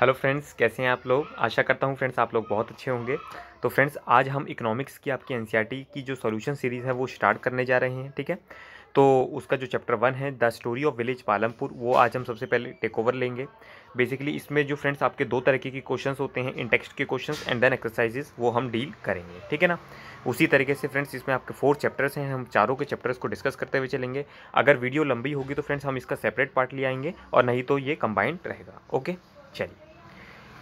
hello friends कैसे हैं आप लोग आशा करता हूं फ्रेंड्स आप लोग बहुत अच्छे होंगे तो फ्रेंड्स आज हम इकोनॉमिक्स की आपकी एनसीईआरटी की जो सॉल्यूशन सीरीज़ है वो स्टार्ट करने जा रहे हैं ठीक है तो उसका जो चैप्टर वन है the story of village Palampur वो आज हम सबसे पहले टेक ओवर लेंगे बेसिकली इसमें जो फ्रेंड्स आपके दो तरीके के क्वेश्चन होते हैं इंटेक्सट के क्वेश्चन एंड देन एक्सरसाइजेज वो हम डील करेंगे ठीक है ना उसी तरीके से फ्रेंड्स इसमें आपके फोर चैप्टर्स हैं हम चारों के चैप्टर्स को डिस्कस करते हुए चलेंगे अगर वीडियो लंबी होगी तो फ्रेंड्स हम इसका सेपरेट पार्ट ले आएंगे और नहीं तो ये कंबाइंड रहेगा ओके चलिए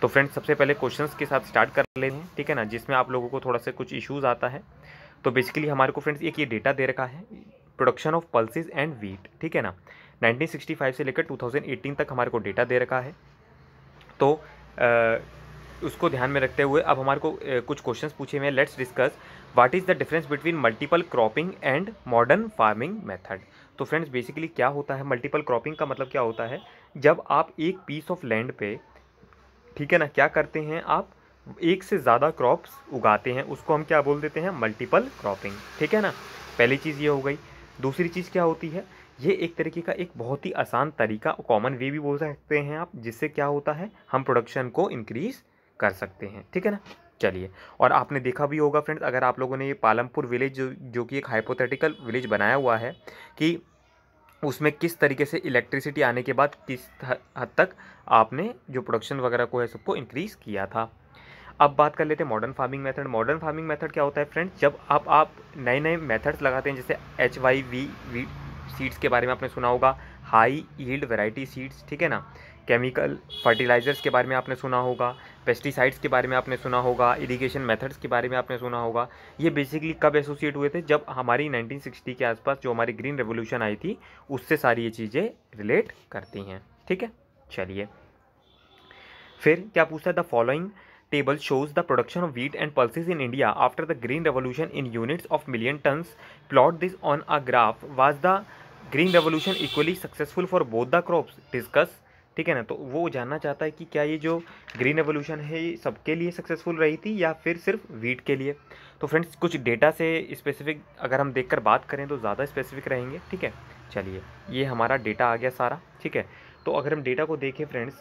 तो फ्रेंड्स सबसे पहले क्वेश्चंस के साथ स्टार्ट कर लेते हैं ठीक है ना जिसमें आप लोगों को थोड़ा सा कुछ इश्यूज़ आता है तो बेसिकली हमारे को फ्रेंड्स एक ये डेटा दे रखा है production of pulses and wheat ठीक है ना 1965 से लेकर 2018 तक हमारे को डेटा दे रखा है तो आ, उसको ध्यान में रखते हुए अब हमारे को ए, कुछ क्वेश्चंस पूछे हुए हैं let's discuss what is the difference between multiple cropping and modern farming method तो फ्रेंड्स बेसिकली क्या होता है मल्टीपल क्रॉपिंग का मतलब क्या होता है जब आप एक पीस ऑफ लैंड पे ठीक है ना क्या करते हैं आप एक से ज़्यादा क्रॉप्स उगाते हैं उसको हम क्या बोल देते हैं मल्टीपल क्रॉपिंग ठीक है ना पहली चीज़ ये हो गई दूसरी चीज़ क्या होती है ये एक तरीके का एक बहुत ही आसान तरीका कॉमन वे भी बोल सकते हैं आप जिससे क्या होता है हम प्रोडक्शन को इंक्रीज़ कर सकते हैं ठीक है ना चलिए और आपने देखा भी होगा फ्रेंड्स अगर आप लोगों ने ये पालमपुर विलेज जो, जो कि एक हाइपोथेटिकल विलेज बनाया हुआ है कि उसमें किस तरीके से इलेक्ट्रिसिटी आने के बाद किस हद तक आपने जो प्रोडक्शन वगैरह को है सबको इंक्रीज़ किया था अब बात कर लेते हैं modern farming method modern farming method क्या होता है फ्रेंड्स जब आप आप नए नए मेथड्स लगाते हैं जैसे H Y V V seeds के बारे में आपने सुना होगा हाई यील्ड वैरायटी सीड्स ठीक है ना केमिकल फर्टिलाइज़र्स के बारे में आपने सुना होगा पेस्टिसाइड्स के बारे में आपने सुना होगा इरिगेशन मेथड्स के बारे में आपने सुना होगा ये बेसिकली कब एसोसिएट हुए थे जब हमारी 1960 के आसपास जो हमारी ग्रीन रेवोल्यूशन आई थी उससे सारी ये चीज़ें रिलेट करती हैं ठीक है चलिए फिर क्या पूछता है the following table shows the production of wheat and pulses in India after the green revolution in units of million tons plot this on a graph was the green revolution equally successful for both the crops discuss ठीक है ना तो वो जानना चाहता है कि क्या ये जो ग्रीन रेवोल्यूशन है ये सबके लिए सक्सेसफुल रही थी या फिर सिर्फ वीट के लिए तो फ्रेंड्स कुछ डेटा से स्पेसिफिक अगर हम देखकर बात करें तो ज़्यादा स्पेसिफिक रहेंगे ठीक है चलिए ये हमारा डेटा आ गया सारा ठीक है तो अगर हम डेटा को देखें फ्रेंड्स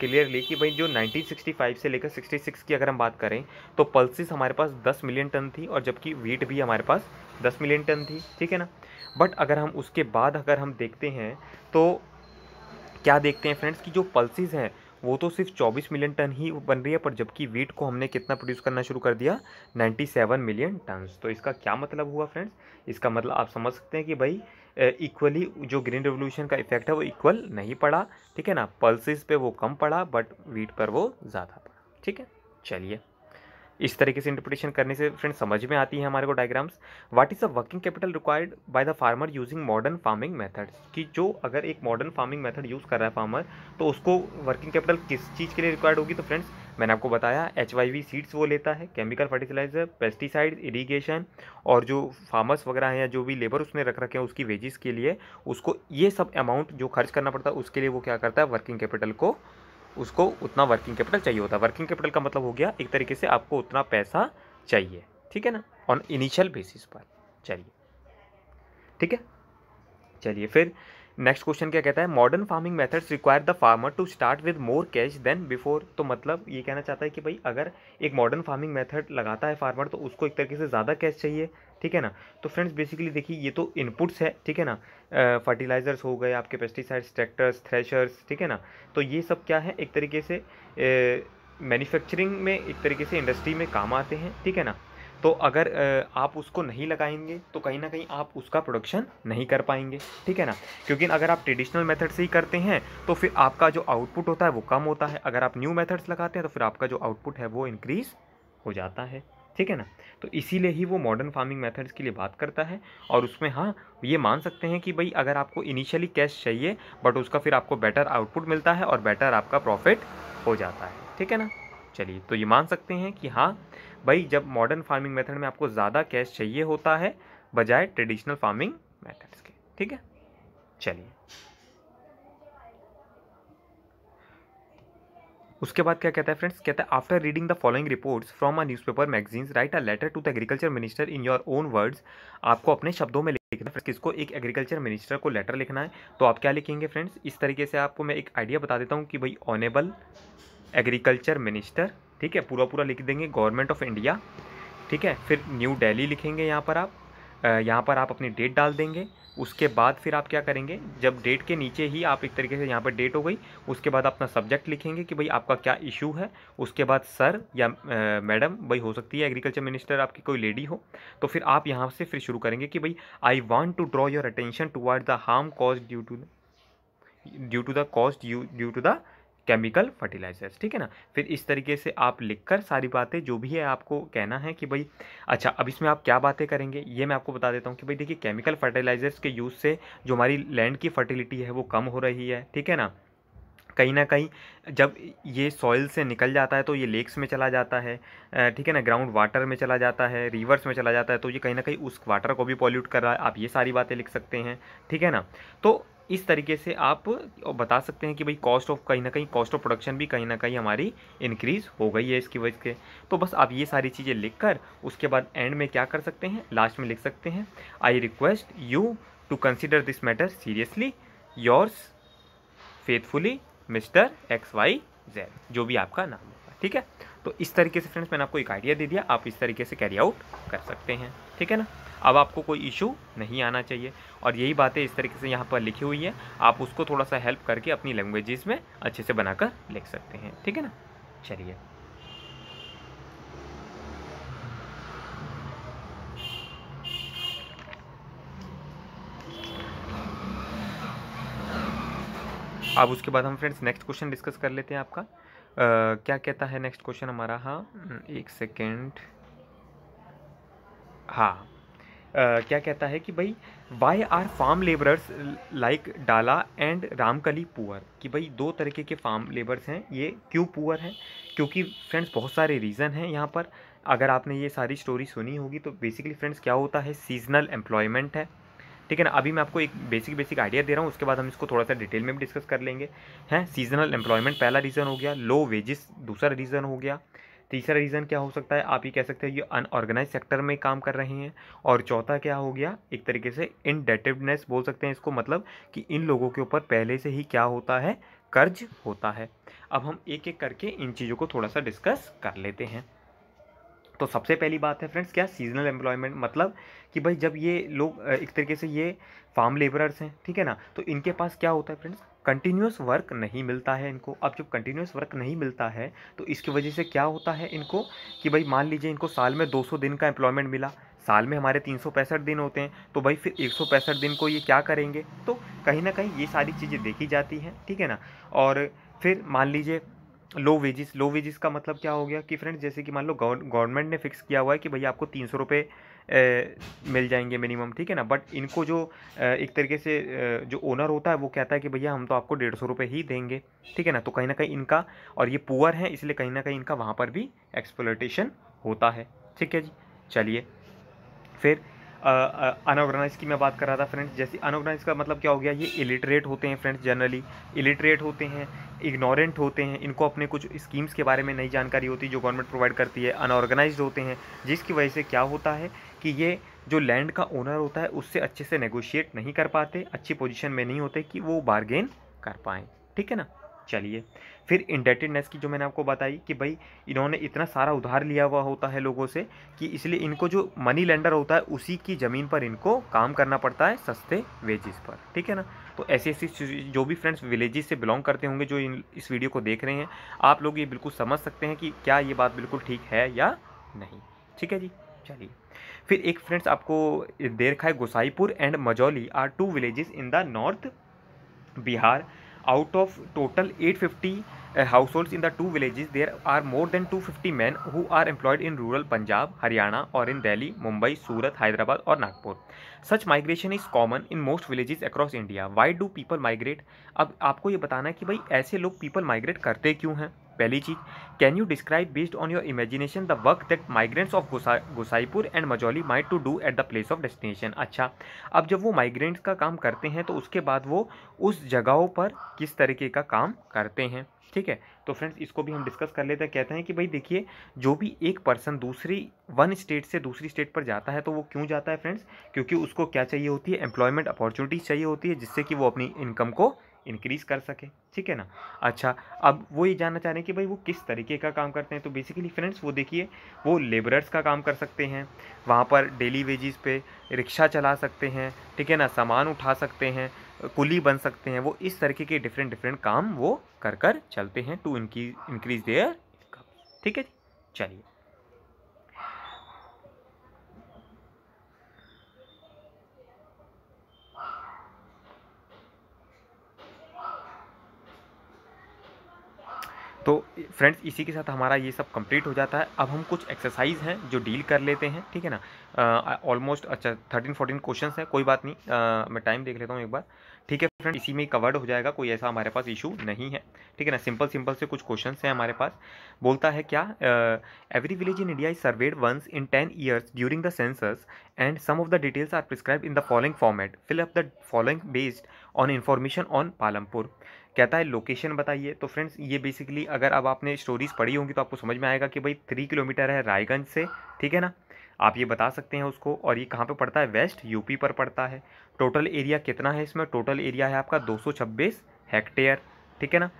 क्लियरली कि भाई जो 1965 से लेकर 66 की अगर हम बात करें तो पल्सिस हमारे पास 10 मिलियन टन थी और जबकि वीट भी हमारे पास 10 मिलियन टन थी ठीक है ना बट अगर हम उसके बाद अगर हम देखते हैं तो क्या देखते हैं फ्रेंड्स कि जो पल्सिस हैं वो तो सिर्फ 24 मिलियन टन ही बन रही है पर जबकि वीट को हमने कितना प्रोड्यूस करना शुरू कर दिया 97 मिलियन टन तो इसका क्या मतलब हुआ फ्रेंड्स इसका मतलब आप समझ सकते हैं कि भाई इक्वली जो ग्रीन रेवोल्यूशन का इफेक्ट है वो इक्वल नहीं पड़ा ठीक है ना पल्सिस पे वो कम पड़ा बट वीट पर वो ज़्यादा पड़ा ठीक है चलिए इस तरीके से इंटरप्रिटेशन करने से फ्रेंड समझ में आती है हमारे को diagrams what is the working capital required by the farmer using modern farming methods कि जो अगर एक मॉडर्न फार्मिंग मेथड यूज़ कर रहा है फार्मर तो उसको वर्किंग कैपिटल किस चीज़ के लिए रिक्वायर्ड होगी तो फ्रेंड्स मैंने आपको बताया एच सीड्स वो लेता है केमिकल फर्टिलाइजर पेस्टिसाइड इरीगेशन और जो फार्मर्स वगैरह हैं या जो भी लेबर उसने रख रखे हैं उसकी वेजेस के लिए उसको ये सब अमाउंट जो खर्च करना पड़ता है उसके लिए वो क्या करता है वर्किंग कैपिटल को उसको उतना वर्किंग कैपिटल चाहिए होता है वर्किंग कैपिटल का मतलब हो गया एक तरीके से आपको उतना पैसा चाहिए ठीक है ना ऑन इनिशियल बेसिस पर चलिए ठीक है चलिए फिर नेक्स्ट क्वेश्चन क्या कहता है modern farming methods require the farmer to start with more cash than before तो मतलब ये कहना चाहता है कि भाई अगर एक मॉडर्न फार्मिंग मेथड लगाता है फार्मर तो उसको एक तरीके से ज़्यादा कैश चाहिए ठीक है ना तो फ्रेंड्स बेसिकली देखिए ये तो इनपुट्स है ठीक है ना फर्टिलाइजर्स हो गए आपके पेस्टिसाइड्स ट्रैक्टर्स थ्रेशर्स ठीक है ना तो ये सब क्या है एक तरीके से मैन्युफैक्चरिंग में एक तरीके से इंडस्ट्री में काम आते हैं ठीक है ना तो अगर आप उसको नहीं लगाएंगे तो कहीं ना कहीं आप उसका प्रोडक्शन नहीं कर पाएंगे ठीक है ना क्योंकि अगर आप ट्रेडिशनल मेथड से ही करते हैं तो फिर आपका जो आउटपुट होता है वो कम होता है अगर आप न्यू मेथड्स लगाते हैं तो फिर आपका जो आउटपुट है वो इंक्रीज़ हो जाता है ठीक है ना तो इसीलिए ही वो मॉडर्न फार्मिंग मेथड्स के लिए बात करता है और उसमें हाँ ये मान सकते हैं कि भाई अगर आपको इनिशियली कैश चाहिए बट उसका फिर आपको बेटर आउटपुट मिलता है और बेटर आपका प्रॉफिट हो जाता है ठीक है ना चलिए तो ये मान सकते हैं कि हाँ भाई जब मॉडर्न फार्मिंग मेथड में आपको ज़्यादा कैश चाहिए होता है बजाय ट्रेडिशनल फार्मिंग मेथड्स के ठीक है चलिए उसके बाद क्या कहता है फ्रेंड्स कहता है after reading the following reports from a newspaper magazines write a letter to the agriculture minister in your own words आपको अपने शब्दों में लिखना है किसको एक एग्रीकल्चर मिनिस्टर को लेटर लिखना है तो आप क्या लिखेंगे फ्रेंड्स इस तरीके से आपको मैं एक आइडिया बता देता हूँ कि भाई ऑनेबल एग्रीकल्चर मिनिस्टर ठीक है पूरा पूरा लिख देंगे गवर्नमेंट ऑफ इंडिया ठीक है फिर न्यू डेली लिखेंगे यहाँ पर आप यहाँ पर आप अपनी डेट डाल देंगे उसके बाद फिर आप क्या करेंगे जब डेट के नीचे ही आप एक तरीके से यहाँ पर डेट हो गई उसके बाद अपना सब्जेक्ट लिखेंगे कि भाई आपका क्या इशू है उसके बाद सर या मैडम भाई हो सकती है एग्रीकल्चर मिनिस्टर आपकी कोई लेडी हो तो फिर आप यहाँ से फिर शुरू करेंगे कि भाई I want to draw your attention toward the harm cause due to due to the cost due to the chemical fertilizers ठीक है ना फिर इस तरीके से आप लिखकर सारी बातें जो भी है आपको कहना है कि भाई अच्छा अब इसमें आप क्या बातें करेंगे ये मैं आपको बता देता हूँ कि भाई देखिए केमिकल फर्टिलाइजर्स के यूज़ से जो हमारी लैंड की फर्टिलिटी है वो कम हो रही है ठीक है ना कहीं ना कहीं जब ये सॉइल से निकल जाता है तो ये लेक्स में चला जाता है ठीक है ना ग्राउंड वाटर में चला जाता है रिवर्स में चला जाता है तो ये कहीं ना कहीं उस वाटर को भी पॉल्यूट कर रहा है आप ये सारी बातें लिख सकते हैं ठीक है ना तो इस तरीके से आप बता सकते हैं कि भाई कॉस्ट ऑफ कहीं ना कहीं कॉस्ट ऑफ प्रोडक्शन भी कहीं ना कहीं हमारी इंक्रीज़ हो गई है इसकी वजह से तो बस आप ये सारी चीज़ें लिखकर उसके बाद एंड में क्या कर सकते हैं लास्ट में लिख सकते हैं I request you to consider this matter seriously yours faithfully mister X Y Z जो भी आपका नाम होगा ठीक है तो इस तरीके से फ्रेंड्स मैंने आपको एक आइडिया दे दिया आप इस तरीके से कैरी आउट कर सकते हैं ठीक है ना अब आपको कोई इशू नहीं आना चाहिए और यही बातें इस तरीके से यहाँ पर लिखी हुई है आप उसको थोड़ा सा हेल्प करके अपनी लैंग्वेजेस में अच्छे से बनाकर लिख सकते हैं ठीक है ना चलिए अब उसके बाद हम फ्रेंड्स नेक्स्ट क्वेश्चन डिस्कस कर लेते हैं आपका आ, क्या कहता है नेक्स्ट क्वेश्चन हमारा हाँ एक सेकेंड हाँ क्या कहता है कि भाई why are farm labourers like Dala and Ramkali poor कि भाई दो तरीके के फार्म लेबर्स हैं ये क्यों पुअर हैं क्योंकि फ्रेंड्स बहुत सारे रीज़न हैं यहाँ पर अगर आपने ये सारी स्टोरी सुनी होगी तो बेसिकली फ्रेंड्स क्या होता है सीजनल एम्प्लॉयमेंट है ठीक है ना अभी मैं आपको एक बेसिक बेसिक आइडिया दे रहा हूँ उसके बाद हम इसको थोड़ा सा डिटेल में भी डिस्कस कर लेंगे हैं सीजनल एम्प्लॉयमेंट पहला रीज़न हो गया लो वेजेस दूसरा रीज़न हो गया तीसरा रीज़न क्या हो सकता है आप ये कह सकते हैं ये अनऑर्गेनाइज सेक्टर में काम कर रहे हैं और चौथा क्या हो गया एक तरीके से इनडेटिवनेस बोल सकते हैं इसको मतलब कि इन लोगों के ऊपर पहले से ही क्या होता है कर्ज होता है अब हम एक एक करके इन चीज़ों को थोड़ा सा डिस्कस कर लेते हैं तो सबसे पहली बात है फ्रेंड्स क्या सीजनल एम्प्लॉयमेंट मतलब कि भाई जब ये लोग एक तरीके से ये फार्म लेबरर्स हैं ठीक है ना तो इनके पास क्या होता है फ्रेंड्स कंटिन्यूस वर्क नहीं मिलता है इनको अब जब कंटिन्यूस वर्क नहीं मिलता है तो इसकी वजह से क्या होता है इनको कि भाई मान लीजिए इनको साल में 200 दिन का एम्प्लॉयमेंट मिला साल में हमारे तीन दिन होते हैं तो भाई फिर एक दिन को ये क्या करेंगे तो कहीं ना कहीं ये सारी चीज़ें देखी जाती हैं ठीक है ना और फिर मान लीजिए लो वेजिस लो वेजिस का मतलब क्या हो गया कि फ्रेंड जैसे कि मान लो गवर्नमेंट ने फिक्स किया हुआ है कि भैया आपको तीन सौ रुपये मिल जाएंगे मिनिमम ठीक है ना बट इनको जो एक तरीके से जो ओनर होता है वो कहता है कि भैया हम तो आपको डेढ़ सौ रुपये ही देंगे ठीक है ना तो कहीं ना कहीं इनका और ये पुअर हैं इसलिए कहीं ना कहीं इनका वहाँ पर भी एक्सप्लोटेशन होता है ठीक है जी चलिए फिर अनऑर्गेनाइज की मैं बात कर रहा था फ्रेंड्स जैसे अनऑर्गेनाइज का मतलब क्या हो गया ये इलिटरेट होते हैं फ्रेंड्स जनरली इलिटरेट होते हैं इग्नोरेंट होते हैं इनको अपने कुछ स्कीम्स के बारे में नई जानकारी होती है जो गवर्नमेंट प्रोवाइड करती है अनऑर्गेनाइज होते हैं जिसकी वजह से क्या होता है कि ये जो लैंड का ओनर होता है उससे अच्छे से नेगोशिएट नहीं कर पाते अच्छी पोजीशन में नहीं होते कि वो बारगेन कर पाएँ ठीक है ना चलिए फिर इंडेटेडनेस की जो मैंने आपको बताई कि भाई इन्होंने इतना सारा उधार लिया हुआ होता है लोगों से कि इसलिए इनको जो मनी लेंडर होता है उसी की ज़मीन पर इनको काम करना पड़ता है सस्ते वेजेस पर ठीक है ना तो ऐसी ऐसी जो भी फ्रेंड्स विलेजेस से बिलोंग करते होंगे जो इन इस वीडियो को देख रहे हैं आप लोग ये बिल्कुल समझ सकते हैं कि क्या ये बात बिल्कुल ठीक है या नहीं ठीक है जी चाहिए फिर एक फ्रेंड्स आपको है Gosaipur and Majauli are two villages in the north Bihar out of total 850 fifty households in the two villages there are more than 250 fifty man who are employed in rural Punjab Haryana और इन दिल्ली मुंबई सूरत हैदराबाद और Nagpur such migration is common in most villages across India why do people migrate अब आपको ये बताना है कि भाई ऐसे लोग पीपल माइग्रेट करते क्यों हैं पहली चीज़ can you describe based on your imagination the work that migrants of Gosaipur and Majauli might to do at the place of destination अच्छा अब जब वो माइग्रेंट्स का काम करते हैं तो उसके बाद वो उस जगहों पर किस तरीके का काम करते हैं ठीक है तो फ्रेंड्स इसको भी हम डिस्कस कर लेते हैं कहते हैं कि भाई देखिए जो भी एक पर्सन दूसरी वन स्टेट से दूसरी स्टेट पर जाता है तो वो क्यों जाता है फ्रेंड्स क्योंकि उसको क्या चाहिए होती है एम्प्लॉयमेंट अपॉर्चुनिटीज़ चाहिए होती है जिससे कि वो अपनी इनकम को इंक्रीज़ कर सके ठीक है ना अच्छा अब वो ये जानना चाह रहे हैं कि भाई वो किस तरीके का काम करते हैं तो बेसिकली फ्रेंड्स वो देखिए वो लेबरर्स का काम कर सकते हैं वहाँ पर डेली वेजेस पे रिक्शा चला सकते हैं ठीक है ना सामान उठा सकते हैं कुली बन सकते हैं वो इस तरीके के डिफरेंट डिफरेंट काम वो कर कर चलते हैं टू इनकी इंक्रीज देयर ठीक है चलिए तो फ्रेंड्स इसी के साथ हमारा ये सब कंप्लीट हो जाता है अब हम कुछ एक्सरसाइज हैं जो डील कर लेते हैं ठीक है ना ऑलमोस्ट अच्छा थर्टीन फोर्टीन क्वेश्चंस हैं कोई बात नहीं आ, मैं टाइम देख लेता हूँ एक बार ठीक है फ्रेंड इसी में कवर्ड हो जाएगा कोई ऐसा हमारे पास इशू नहीं है ठीक है ना सिंपल सिंपल से कुछ क्वेश्चन हैं हमारे पास बोलता है क्या every village in India is surveyed once in ten years during the census and some of the details are prescribe in the following format fill up the following based on information on Palampur कहता है location बताइए तो friends ये basically अगर अब आपने stories पढ़ी होंगी तो आपको समझ में आएगा कि भाई थ्री किलोमीटर है रायगंज से ठीक है ना आप ये बता सकते हैं उसको और ये कहाँ पे पड़ता है वेस्ट यूपी पर पड़ता है टोटल एरिया कितना है इसमें टोटल एरिया है आपका 226 हेक्टेयर ठीक है ना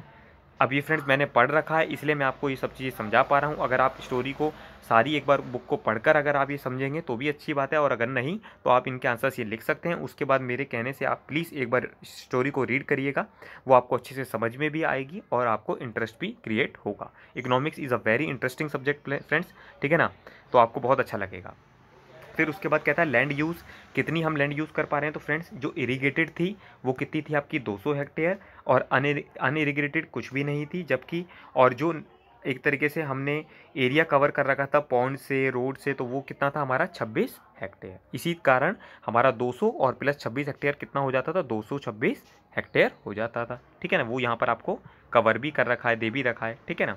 अब ये फ्रेंड्स मैंने पढ़ रखा है इसलिए मैं आपको ये सब चीज़ें समझा पा रहा हूँ अगर आप स्टोरी को सारी एक बार बुक को पढ़कर अगर आप ये समझेंगे तो भी अच्छी बात है और अगर नहीं तो आप इनके आंसर्स ये लिख सकते हैं उसके बाद मेरे कहने से आप प्लीज़ एक बार स्टोरी को रीड करिएगा वो आपको अच्छे से समझ में भी आएगी और आपको इंटरेस्ट भी क्रिएट होगा economics is a very interesting subject friends ठीक है ना तो आपको बहुत अच्छा लगेगा फिर उसके बाद कहता है लैंड यूज़ कितनी हम लैंड यूज़ कर पा रहे हैं तो फ्रेंड्स जो इरीगेटेड थी वो कितनी थी आपकी 200 हेक्टेयर और अन अनइरीगेटेड कुछ भी नहीं थी जबकि और जो एक तरीके से हमने एरिया कवर कर रखा था पौंड से रोड से तो वो कितना था हमारा 26 हेक्टेयर इसी कारण हमारा 200 और प्लस 26 हेक्टेयर कितना हो जाता था 226 हेक्टेयर हो जाता था ठीक है ना वो यहाँ पर आपको कवर भी कर रखा है दे भी रखा है ठीक है ना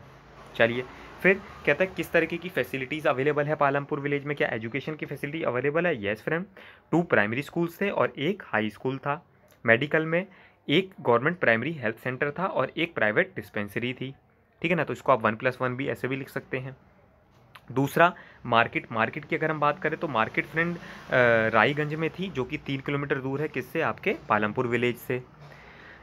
चलिए फिर कहता है किस तरीके की फैसिलिटीज़ अवेलेबल है पालमपुर विलेज में क्या एजुकेशन की फैसिलिटी अवेलेबल है yes friend two primary schools थे और एक हाई स्कूल था मेडिकल में एक गवर्नमेंट प्राइमरी हेल्थ सेंटर था और एक प्राइवेट डिस्पेंसरी थी ठीक है ना तो इसको आप वन प्लस वन भी ऐसे भी लिख सकते हैं दूसरा मार्केट मार्केट की अगर हम बात करें तो मार्केट फ्रेंड रायगंज में थी जो कि तीन किलोमीटर दूर है किससे आपके पालमपुर विलेज से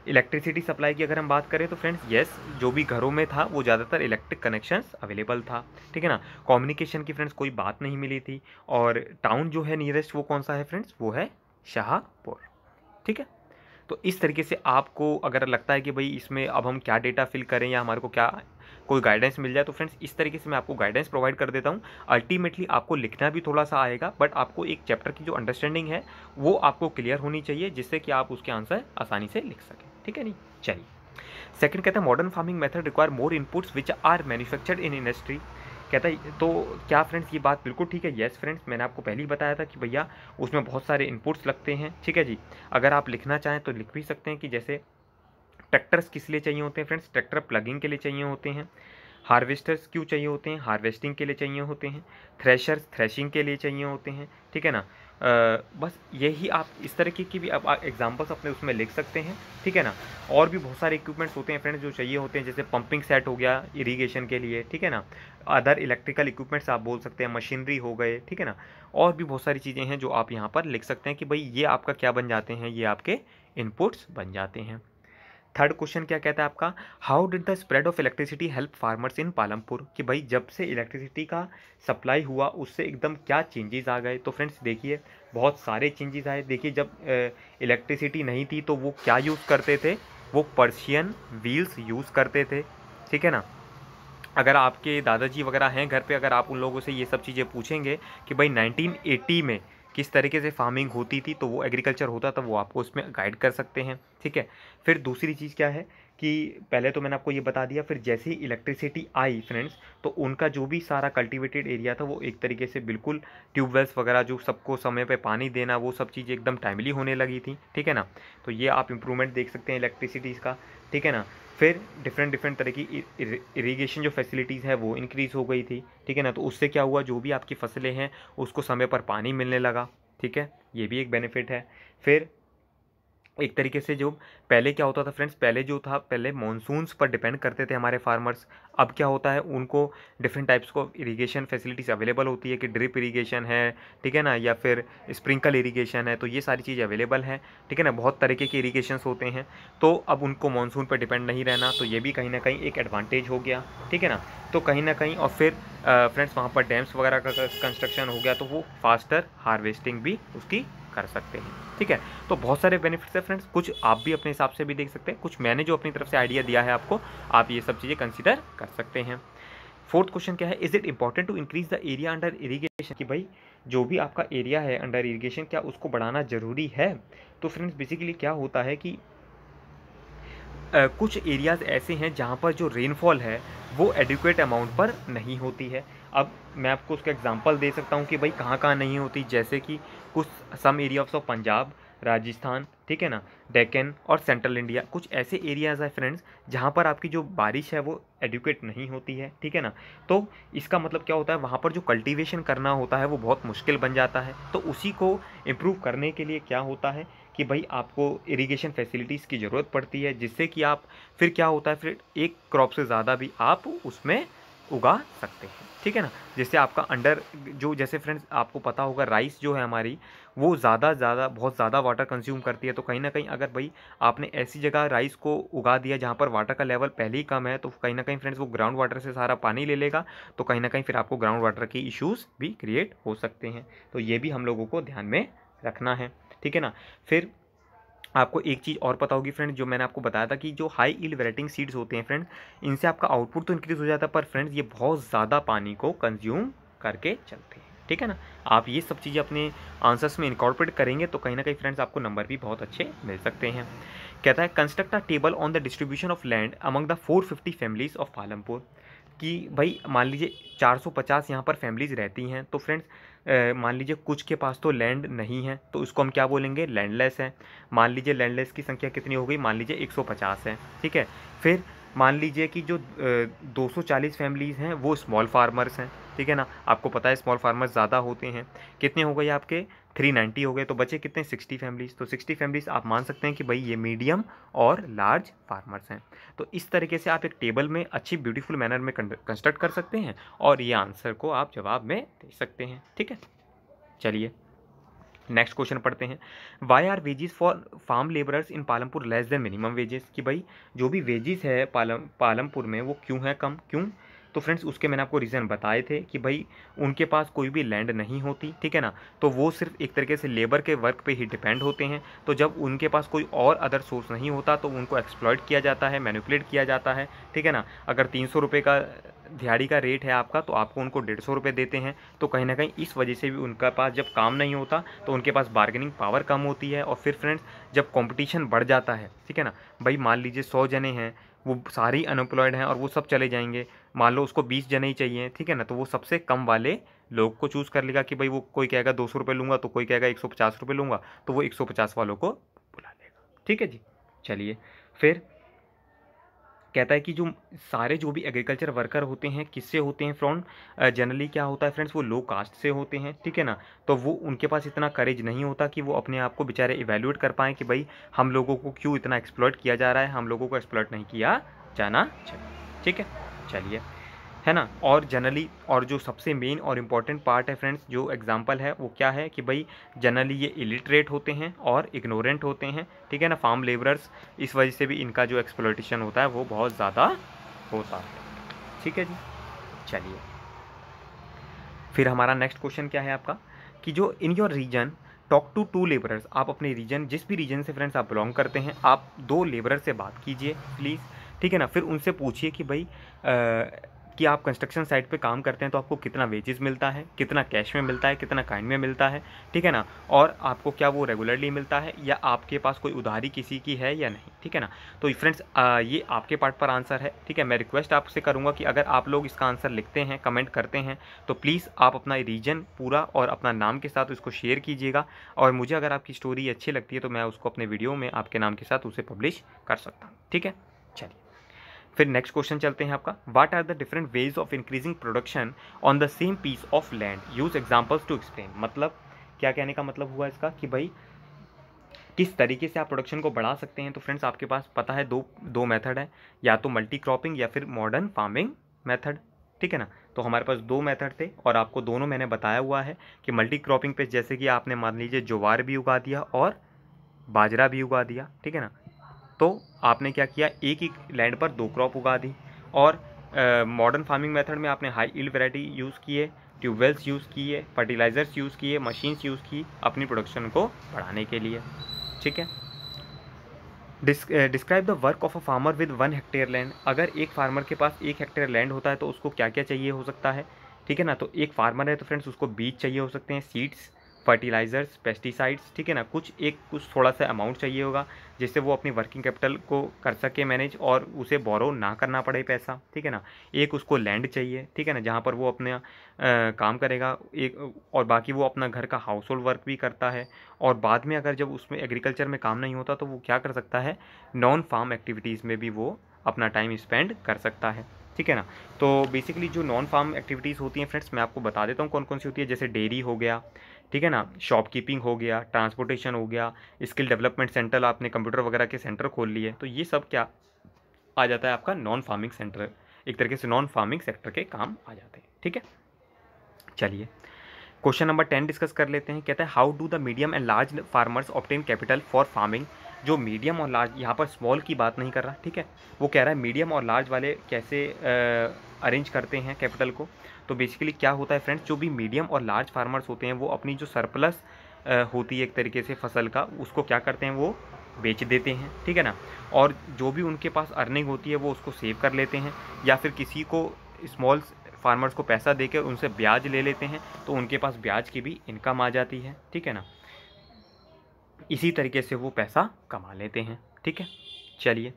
इलेक्ट्रिसिटी सप्लाई की अगर हम बात करें तो फ्रेंड्स येस जो भी घरों में था वो ज़्यादातर इलेक्ट्रिक कनेक्शंस अवेलेबल था ठीक है ना कम्युनिकेशन की फ्रेंड्स कोई बात नहीं मिली थी और टाउन जो है नियरेस्ट वो कौन सा है फ्रेंड्स वो है शाहपुर ठीक है तो इस तरीके से आपको अगर लगता है कि भाई इसमें अब हम क्या डेटा फिल करें या हमारे को क्या कोई गाइडेंस मिल जाए तो फ्रेंड्स इस तरीके से मैं आपको गाइडेंस प्रोवाइड कर देता हूँ अल्टीमेटली आपको लिखना भी थोड़ा सा आएगा बट आपको एक चैप्टर की जो अंडरस्टैंडिंग है वो आपको क्लियर होनी चाहिए जिससे कि आप उसके आंसर आसानी से लिख सकें ठीक है नहीं चलिए सेकंड कहते हैं modern farming method require more inputs which are manufactured in industry कहता है तो क्या फ्रेंड्स ये बात बिल्कुल ठीक है येस फ्रेंड्स मैंने आपको पहले ही बताया था कि भैया उसमें बहुत सारे इनपुट्स लगते हैं ठीक है जी अगर आप लिखना चाहें तो लिख भी सकते हैं कि जैसे ट्रैक्टर्स किस लिए चाहिए होते हैं फ्रेंड्स ट्रैक्टर प्लगिंग के लिए चाहिए होते हैं हार्वेस्टर्स क्यों चाहिए होते हैं हार्वेस्टिंग के लिए चाहिए होते हैं थ्रेशर्स थ्रेशिंग के लिए चाहिए होते हैं ठीक है ना बस यही आप इस तरीके की भी आप एग्जाम्पल्स अपने उसमें लिख सकते हैं ठीक है ना और भी बहुत सारे इक्विपमेंट्स होते हैं फ्रेंड्स जो चाहिए होते हैं जैसे पंपिंग सेट हो गया इरीगेशन के लिए ठीक है ना अदर इलेक्ट्रिकल इक्विपमेंट्स आप बोल सकते हैं मशीनरी हो गए ठीक है ना और भी बहुत सारी चीज़ें हैं जो आप यहाँ पर लिख सकते हैं कि भाई ये आपका क्या बन जाते हैं ये आपके इनपुट्स बन जाते हैं थर्ड क्वेश्चन क्या कहता है आपका how did the spread of electricity help farmers in Palampur कि भाई जब से इलेक्ट्रिसिटी का सप्लाई हुआ उससे एकदम क्या चेंजेस आ गए तो फ्रेंड्स देखिए बहुत सारे चेंजेस आए देखिए जब इलेक्ट्रिसिटी नहीं थी तो वो क्या यूज़ करते थे वो पर्शियन व्हील्स यूज़ करते थे ठीक है ना अगर आपके दादाजी वगैरह हैं घर पर अगर आप उन लोगों से ये सब चीज़ें पूछेंगे कि भाई नाइनटीन में किस तरीके से फार्मिंग होती थी तो वो एग्रीकल्चर होता था वो आपको उसमें गाइड कर सकते हैं ठीक है फिर दूसरी चीज़ क्या है कि पहले तो मैंने आपको ये बता दिया फिर जैसे ही इलेक्ट्रिसिटी आई फ्रेंड्स तो उनका जो भी सारा कल्टीवेटेड एरिया था वो एक तरीके से बिल्कुल ट्यूबवेल्स वगैरह जो सबको समय पे पानी देना वो सब चीज़ एकदम टाइमली होने लगी थी ठीक है ना तो ये आप इम्प्रूवमेंट देख सकते हैं इलेक्ट्रिसिटीज़ का ठीक है ना फिर डिफरेंट डिफरेंट तरह की इरीगेशन जो फैसिलिटीज़ है वो इंक्रीज़ हो गई थी ठीक है ना तो उससे क्या हुआ जो भी आपकी फसलें हैं उसको समय पर पानी मिलने लगा ठीक है ये भी एक बेनिफिट है फिर एक तरीके से जो पहले क्या होता था फ्रेंड्स पहले जो था पहले मानसून्स पर डिपेंड करते थे हमारे फार्मर्स अब क्या होता है उनको डिफरेंट टाइप्स को इरिगेशन फैसिलिटीज़ अवेलेबल होती है कि ड्रिप इरिगेशन है ठीक है ना या फिर स्प्रिंकल इरिगेशन है तो ये सारी चीज़ अवेलेबल हैं ठीक है ना बहुत तरीके के इरीगेशन होते हैं तो अब उनको मानसून पर डिपेंड नहीं रहना तो ये भी कहीं ना कहीं एक एडवांटेज हो गया ठीक है ना तो कहीं ना कहीं और फिर फ्रेंड्स वहाँ पर डैम्स वगैरह का कंस्ट्रक्शन हो गया तो वो फास्टर हारवेस्टिंग भी उसकी कर सकते हैं ठीक है तो बहुत सारे बेनिफिट्स है फ्रेंड्स कुछ आप भी अपने हिसाब से भी देख सकते हैं कुछ मैंने जो अपनी तरफ से आइडिया दिया है आपको आप ये सब चीज़ें कंसिडर कर सकते हैं फोर्थ क्वेश्चन क्या है is it important to increase the area under irrigation कि भाई जो भी आपका एरिया है अंडर इरीगेशन क्या उसको बढ़ाना ज़रूरी है तो फ्रेंड्स बेसिकली क्या होता है कि आ, कुछ एरियाज़ ऐसे हैं जहाँ पर जो रेनफॉल है वो एडिक्वेट अमाउंट पर नहीं होती है अब मैं आपको उसका एग्जांपल दे सकता हूँ कि भाई कहाँ कहाँ नहीं होती जैसे कि कुछ some area of Punjab Rajasthan ठीक है ना डेकन और सेंट्रल इंडिया कुछ ऐसे एरियाज़ हैं फ्रेंड्स जहाँ पर आपकी जो बारिश है वो एडुकेट नहीं होती है ठीक है ना तो इसका मतलब क्या होता है वहाँ पर जो कल्टीवेशन करना होता है वो बहुत मुश्किल बन जाता है तो उसी को इम्प्रूव करने के लिए क्या होता है कि भाई आपको इरीगेशन फैसिलिटीज़ की ज़रूरत पड़ती है जिससे कि आप फिर क्या होता है फिर एक क्रॉप से ज़्यादा भी आप उसमें उगा सकते हैं ठीक है ना जैसे आपका अंडर जो जैसे फ्रेंड्स आपको पता होगा राइस जो है हमारी वो ज़्यादा ज़्यादा बहुत ज़्यादा वाटर कंज्यूम करती है तो कहीं ना कहीं अगर भाई आपने ऐसी जगह राइस को उगा दिया जहाँ पर वाटर का लेवल पहले ही कम है तो कहीं ना कहीं फ्रेंड्स वो ग्राउंड वाटर से सारा पानी ले लेगा तो कहीं ना कहीं फिर आपको ग्राउंड वाटर की इशूज़ भी क्रिएट हो सकते हैं तो ये भी हम लोगों को ध्यान में रखना है ठीक है ना फिर आपको एक चीज़ और पता होगी फ्रेंड जो मैंने आपको बताया था कि जो हाई ईल वेराइटिंग सीड्स होते हैं फ्रेंड इनसे आपका आउटपुट तो इंक्रीज़ हो जाता है पर फ्रेंड्स ये बहुत ज़्यादा पानी को कंज्यूम करके चलते हैं ठीक है ना आप ये सब चीज़ें अपने आंसर्स में इंकॉर्पोरेट करेंगे तो कहीं ना कहीं फ्रेंड्स आपको नंबर भी बहुत अच्छे मिल सकते हैं कहता है construct a table on the distribution of land among the 450 families of Palampur कि भाई मान लीजिए 450 यहाँ पर फैमिलीज़ रहती हैं तो फ्रेंड्स मान लीजिए कुछ के पास तो लैंड नहीं है तो उसको हम क्या बोलेंगे लैंडलेस है मान लीजिए लैंडलेस की संख्या कितनी हो गई मान लीजिए 150 है ठीक है फिर मान लीजिए कि जो 240 फैमिलीज़ हैं वो स्मॉल फार्मर्स हैं ठीक है ना आपको पता है स्मॉल फार्मर्स ज़्यादा होते हैं कितने हो गए आपके 390 हो गए तो बचे कितने 60 फैमिलीज़ तो 60 फैमिलीज़ आप मान सकते हैं कि भाई ये मीडियम और लार्ज फार्मर्स हैं तो इस तरीके से आप एक टेबल में अच्छी ब्यूटीफुल मैनर में कंस्ट्रक्ट कर सकते हैं और ये आंसर को आप जवाब में दे सकते हैं ठीक है चलिए नेक्स्ट क्वेश्चन पढ़ते हैं why are wages for farm labourers in Palampur less than minimum wages कि भाई जो भी वेजेस है पालम पालमपुर में वो क्यों है कम क्यों तो फ्रेंड्स उसके मैंने आपको रीज़न बताए थे कि भाई उनके पास कोई भी लैंड नहीं होती ठीक है ना तो वो सिर्फ एक तरीके से लेबर के वर्क पे ही डिपेंड होते हैं तो जब उनके पास कोई और अदर सोर्स नहीं होता तो उनको एक्सप्लॉयट किया जाता है मैनिपुलेट किया जाता है ठीक है ना अगर तीन सौ का दिहाड़ी का रेट है आपका तो आपको उनको डेढ़ सौ रुपये देते हैं तो कहीं ना कहीं इस वजह से भी उनका पास जब काम नहीं होता तो उनके पास बार्गेनिंग पावर कम होती है और फिर फ्रेंड्स जब कॉम्पिटिशन बढ़ जाता है ठीक है ना भाई मान लीजिए सौ जने हैं वो सारे अनएम्प्लॉयड हैं और वो सब चले जाएंगे मान लो उसको बीस जने ही चाहिए ठीक है ना तो वो सबसे कम वाले लोग को चूज़ कर लेगा कि भाई वो कोई कहेगा दो सौ रुपये लूँगा तो कोई कहेगा एक सौ पचास रुपये लूँगा तो वो एक सौ पचास वालों को बुला लेगा ठीक है जी चलिए फिर कहता है कि जो सारे जो भी एग्रीकल्चर वर्कर होते हैं किससे होते हैं फ्रॉम जनरली क्या होता है फ्रेंड्स वो लो कास्ट से होते हैं ठीक है ना तो वो उनके पास इतना करेज नहीं होता कि वो अपने आप को बेचारे इवेल्यूएट कर पाएँ कि भाई हम लोगों को क्यों इतना एक्सप्लॉयट किया जा रहा है हम लोगों को एक्सप्लॉयट नहीं किया जाना चाहिए ठीक है चलिए है ना और जनरली और जो सबसे मेन और इम्पॉर्टेंट पार्ट है फ्रेंड्स जो एग्जांपल है वो क्या है कि भाई जनरली ये इलिटरेट होते हैं और इग्नोरेंट होते हैं ठीक है ना फार्म लेबरर्स इस वजह से भी इनका जो एक्सप्लोटेशन होता है वो बहुत ज़्यादा होता है ठीक है जी चलिए फिर हमारा नेक्स्ट क्वेश्चन क्या है आपका कि जो in your region talk to to labourers आप अपने रीजन जिस भी रीजन से फ्रेंड्स आप बिलोंग करते हैं आप दो लेबरर से बात कीजिए प्लीज़ ठीक है ना फिर उनसे पूछिए कि भाई कि आप कंस्ट्रक्शन साइट पे काम करते हैं तो आपको कितना वेजेस मिलता है कितना कैश में मिलता है कितना काइंड में मिलता है ठीक है ना और आपको क्या वो रेगुलरली मिलता है या आपके पास कोई उधारी किसी की है या नहीं ठीक है ना तो फ्रेंड्स ये आपके पार्ट पर आंसर है ठीक है मैं रिक्वेस्ट आपसे करूँगा कि अगर आप लोग इसका आंसर लिखते हैं कमेंट करते हैं तो प्लीज़ आप अपना रीजन पूरा और अपना नाम के साथ उसको शेयर कीजिएगा और मुझे अगर आपकी स्टोरी अच्छी लगती है तो मैं उसको अपने वीडियो में आपके नाम के साथ उसे पब्लिश कर सकता हूँ ठीक है चलिए फिर नेक्स्ट क्वेश्चन चलते हैं आपका what are the different ways of increasing production on the same piece of land use examples to explain मतलब क्या कहने का मतलब हुआ इसका कि भाई किस तरीके से आप प्रोडक्शन को बढ़ा सकते हैं तो फ्रेंड्स आपके पास पता है दो दो मेथड है या तो मल्टी क्रॉपिंग या फिर मॉडर्न फार्मिंग मेथड ठीक है ना तो हमारे पास दो मेथड थे और आपको दोनों मैंने बताया हुआ है कि मल्टी क्रॉपिंग पे जैसे कि आपने मान लीजिए ज्वार भी उगा दिया और बाजरा भी उगा दिया ठीक है ना तो आपने क्या किया एक ही लैंड पर दो क्रॉप उगा दी और मॉडर्न फार्मिंग मेथड में आपने हाई इल्ड वैरायटी यूज़ किए ट्यूबवेल्स यूज़ किए फर्टिलाइज़र्स यूज़ किए मशीन्स यूज़ की अपनी प्रोडक्शन को बढ़ाने के लिए ठीक है describe the work of a farmer with one hectare land अगर एक फार्मर के पास एक हेक्टेयर लैंड होता है तो उसको क्या क्या चाहिए हो सकता है ठीक है ना तो एक फार्मर है तो फ्रेंड्स उसको बीज चाहिए हो सकते हैं सीड्स फर्टिलाइज़र्स पेस्टिसाइड्स ठीक है ना कुछ एक कुछ थोड़ा सा अमाउंट चाहिए होगा जिससे वो अपनी वर्किंग कैपिटल को कर सके मैनेज और उसे बोरो ना करना पड़े पैसा ठीक है ना एक उसको लैंड चाहिए ठीक है ना जहाँ पर वो अपना काम करेगा एक और बाकी वो अपना घर का हाउस होल्ड वर्क भी करता है और बाद में अगर जब उसमें एग्रीकल्चर में काम नहीं होता तो वो क्या कर सकता है नॉन फार्म एक्टिविटीज़ में भी वो अपना टाइम स्पेंड कर सकता है ठीक है ना तो बेसिकली जो नॉन फार्म एक्टिविटीज़ होती हैं फ्रेंड्स मैं आपको बता देता हूँ कौन कौन सी होती है जैसे डेयरी हो गया ठीक है ना शॉपकीपिंग हो गया ट्रांसपोर्टेशन हो गया स्किल डेवलपमेंट सेंटर आपने कंप्यूटर वगैरह के सेंटर खोल लिए तो ये सब क्या आ जाता है आपका नॉन फार्मिंग सेंटर एक तरीके से नॉन फार्मिंग सेक्टर के काम आ जाते हैं ठीक है चलिए क्वेश्चन नंबर टेन डिस्कस कर लेते हैं कहते हैं how do the medium and large farmers obtain capital for farming जो मीडियम और लार्ज यहाँ पर स्मॉल की बात नहीं कर रहा ठीक है वो कह रहा है मीडियम और लार्ज वाले कैसे अरेंज करते हैं कैपिटल को तो बेसिकली क्या होता है फ्रेंड्स जो भी मीडियम और लार्ज फार्मर्स होते हैं वो अपनी जो सरप्लस होती है एक तरीके से फसल का उसको क्या करते हैं वो बेच देते हैं ठीक है ना और जो भी उनके पास अर्निंग होती है वो उसको सेव कर लेते हैं या फिर किसी को स्मॉल फार्मर्स को पैसा दे उनसे ब्याज ले लेते हैं तो उनके पास ब्याज की भी इनकम आ जाती है ठीक है ना इसी तरीके से वो पैसा कमा लेते हैं ठीक है चलिए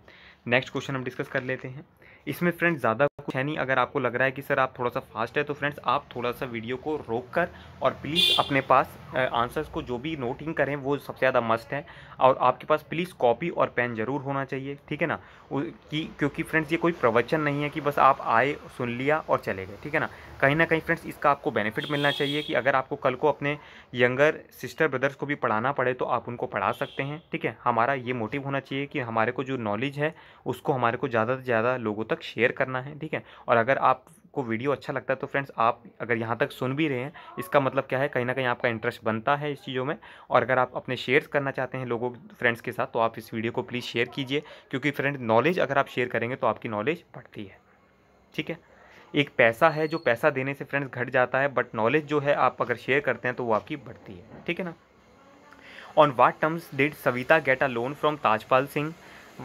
नेक्स्ट क्वेश्चन हम डिस्कस कर लेते हैं इसमें फ्रेंड ज़्यादा कुछ है नहीं अगर आपको लग रहा है कि सर आप थोड़ा सा फास्ट है तो फ्रेंड्स आप थोड़ा सा वीडियो को रोक कर और प्लीज़ अपने पास आंसर्स को जो भी नोटिंग करें वो सबसे ज़्यादा मस्त है और आपके पास प्लीज़ कॉपी और पेन ज़रूर होना चाहिए ठीक है ना कि क्योंकि फ्रेंड्स ये कोई प्रवचन नहीं है कि बस आप आए सुन लिया और चले गए ठीक है ना कहीं ना कहीं फ्रेंड्स इसका आपको बेनिफिट मिलना चाहिए कि अगर आपको कल को अपने यंगर सिस्टर ब्रदर्स को भी पढ़ाना पड़े तो आप उनको पढ़ा सकते हैं ठीक है हमारा ये मोटिव होना चाहिए कि हमारे को जो नॉलेज है उसको हमारे को ज़्यादा से ज़्यादा लोगों तक शेयर करना है ठीक है और अगर आप आपको वीडियो अच्छा लगता है तो फ्रेंड्स आप अगर यहाँ तक सुन भी रहे हैं इसका मतलब क्या है कहीं ना कहीं आपका इंटरेस्ट बनता है इस चीज़ों में और अगर आप अपने शेयर करना चाहते हैं लोगों फ्रेंड्स के साथ तो आप इस वीडियो को प्लीज़ शेयर कीजिए क्योंकि फ्रेंड नॉलेज अगर आप शेयर करेंगे तो आपकी नॉलेज बढ़ती है ठीक है एक पैसा है जो पैसा देने से फ्रेंड्स घट जाता है बट नॉलेज जो है आप अगर शेयर करते हैं तो वो आपकी बढ़ती है ठीक है ना on what terms did Savita get a loan from Tajpal Singh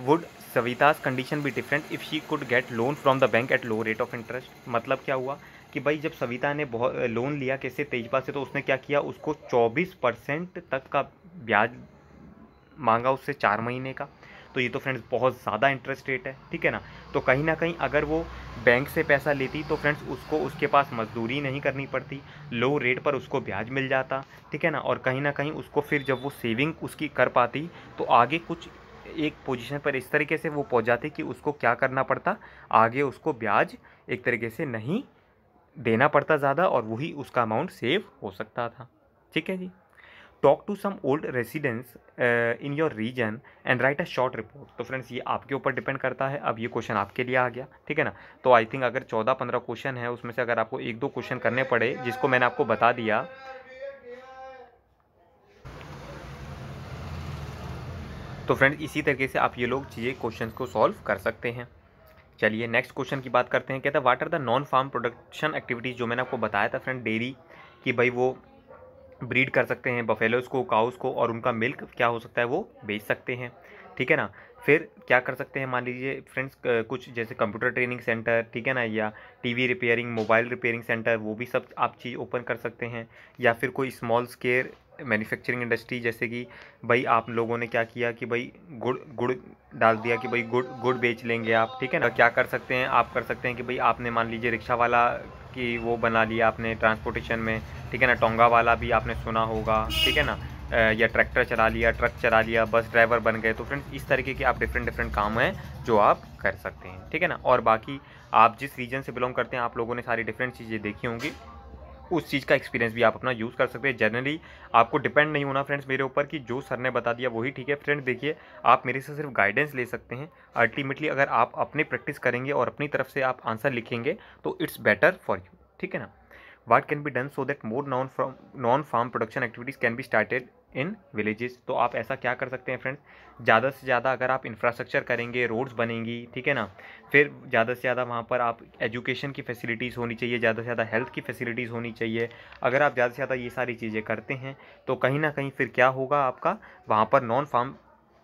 would Savita's condition be different if she could get loan from the bank at low rate of interest मतलब क्या हुआ कि भाई जब सविता ने बहुत लोन लिया कैसे तेजपाल से तो उसने क्या किया उसको 24 परसेंट तक का ब्याज मांगा उससे चार महीने का तो ये तो फ्रेंड्स बहुत ज़्यादा इंटरेस्ट रेट है ठीक है ना तो कहीं ना कहीं अगर वो बैंक से पैसा लेती तो फ्रेंड्स उसको उसके पास मजदूरी नहीं करनी पड़ती लो रेट पर उसको ब्याज मिल जाता ठीक है ना और कहीं ना कहीं उसको फिर जब वो सेविंग उसकी कर पाती तो आगे कुछ एक पोजीशन पर इस तरीके से वो पहुंच जाती कि उसको क्या करना पड़ता आगे उसको ब्याज एक तरीके से नहीं देना पड़ता ज़्यादा और वही उसका अमाउंट सेव हो सकता था ठीक है जी talk to some old residents in your region and write a short report तो फ्रेंड्स ये आपके ऊपर डिपेंड करता है अब ये क्वेश्चन आपके लिए आ गया ठीक है ना तो आई थिंक अगर चौदह पंद्रह क्वेश्चन है उसमें से अगर आपको एक दो क्वेश्चन करने पड़े जिसको मैंने आपको बता दिया तो फ्रेंड्स इसी तरीके से आप ये लोग चीज़ें क्वेश्चन को सॉल्व कर सकते हैं चलिए नेक्स्ट क्वेश्चन की बात करते हैं कहते हैं what are the non farm production activities जो मैंने आपको बताया था फ्रेंड डेयरी कि भाई वो ब्रीड कर सकते हैं बफेलोज को काउस को और उनका मिल्क क्या हो सकता है वो बेच सकते हैं ठीक है ना फिर क्या कर सकते हैं मान लीजिए फ्रेंड्स कुछ जैसे कंप्यूटर ट्रेनिंग सेंटर ठीक है ना या TV repairing mobile repairing centre वो भी सब आप चीज़ ओपन कर सकते हैं या फिर कोई स्मॉल स्केयर मैन्युफैक्चरिंग इंडस्ट्री जैसे कि भाई आप लोगों ने क्या किया कि भाई गुड़ गुड़ डाल दिया कि भाई गुड़ गुड़ बेच लेंगे आप ठीक है ना क्या कर सकते हैं आप कर सकते हैं कि भाई आपने मान लीजिए रिक्शा वाला कि वो बना लिया आपने ट्रांसपोर्टेशन में ठीक है ना टोंगा वाला भी आपने सुना होगा ठीक है ना या ट्रैक्टर चला लिया ट्रक चला लिया बस ड्राइवर बन गए तो फ्रेंड इस तरीके के आप डिफरेंट डिफरेंट काम हैं जो आप कर सकते हैं ठीक है ना और बाकी आप जिस रीजन से बिलोंग करते हैं आप लोगों ने सारी डिफरेंट चीज़ें देखी होंगी उस चीज़ का एक्सपीरियंस भी आप अपना यूज़ कर सकते हैं जनरली आपको डिपेंड नहीं होना फ्रेंड्स मेरे ऊपर कि जो सर ने बता दिया वही ठीक है फ्रेंड देखिए आप मेरे से सिर्फ गाइडेंस ले सकते हैं अल्टीमेटली अगर आप अपनी प्रैक्टिस करेंगे और अपनी तरफ से आप आंसर लिखेंगे तो इट्स बेटर फॉर यू ठीक है ना what can be done so that more non from non farm production activities can be started in villages तो आप ऐसा क्या कर सकते हैं फ्रेंड्स ज़्यादा से ज़्यादा अगर आप इंफ्रास्ट्रक्चर करेंगे रोड्स बनेंगी ठीक है ना फिर ज़्यादा से ज़्यादा वहाँ पर आप एजुकेशन की फैसिलिटीज़ होनी चाहिए ज़्यादा से ज़्यादा हेल्थ की फैसिलिटीज़ होनी चाहिए अगर आप ज़्यादा से ज़्यादा ये सारी चीज़ें करते हैं तो कहीं ना कहीं फिर क्या होगा आपका वहाँ पर नॉन फार्म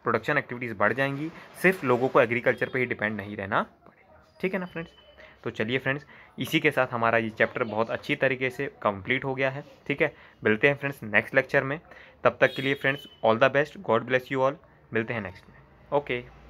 प्रोडक्शन एक्टिविटीज़ बढ़ जाएंगी सिर्फ लोगों को एग्रीकल्चर पर ही डिपेंड नहीं रहना पड़ेगा ठीक है ना फ्रेंड्स तो चलिए फ्रेंड्स इसी के साथ हमारा ये चैप्टर बहुत अच्छी तरीके से कंप्लीट हो गया है ठीक है मिलते हैं फ्रेंड्स नेक्स्ट लेक्चर में तब तक के लिए friends all the best God bless you all मिलते हैं नेक्स्ट में ओके